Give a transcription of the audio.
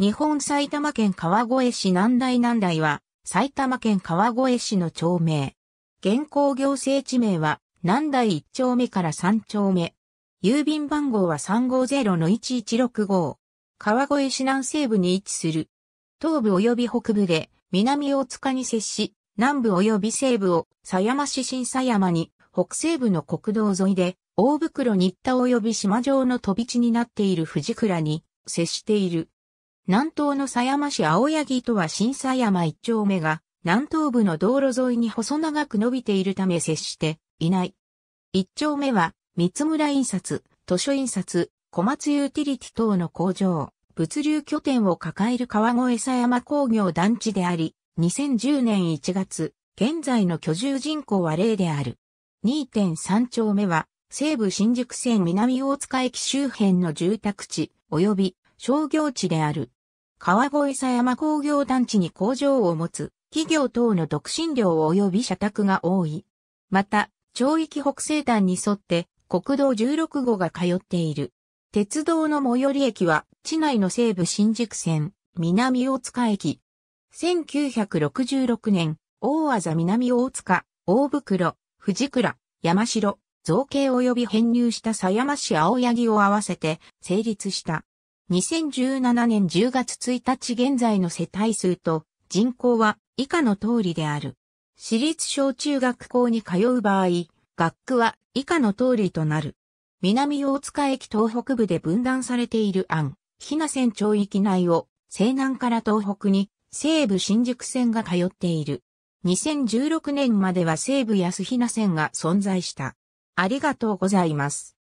日本埼玉県川越市南大南大は、埼玉県川越市の町名。現行行政地名は、南大1丁目から3丁目。郵便番号は350-1165。川越市南西部に位置する。東部及び北部で、南大塚に接し、南部及び西部を、狭山市新狭山に、北西部の国道沿いで、大袋新田及び島上の飛び地になっている藤倉に、接している。南東の狭山市青柳とは新狭山一丁目が、南東部の道路沿いに細長く伸びているため接していない。一丁目は、三村印刷、図書印刷、小松ユーティリティ等の工場、物流拠点を抱える川越狭山工業団地であり、2010年1月、現在の居住人口は0である。2.3丁目は、西部新宿線南大塚駅周辺の住宅地、及び商業地である。川越狭山工業団地に工場を持つ企業等の独身寮及び社宅が多い。また、町域北西端に沿って国道16号が通っている。鉄道の最寄り駅は、地内の西部新宿線、南大塚駅。1966年、大あ南大塚、大袋、藤倉、山城、造形及び編入した狭山市青柳を合わせて成立した。2017年10月1日現在の世帯数と人口は以下の通りである。私立小中学校に通う場合、学区は以下の通りとなる。南大塚駅東北部で分断されている案、ひな線町域内を西南から東北に西部新宿線が通っている。2016年までは西部安ひな線が存在した。ありがとうございます。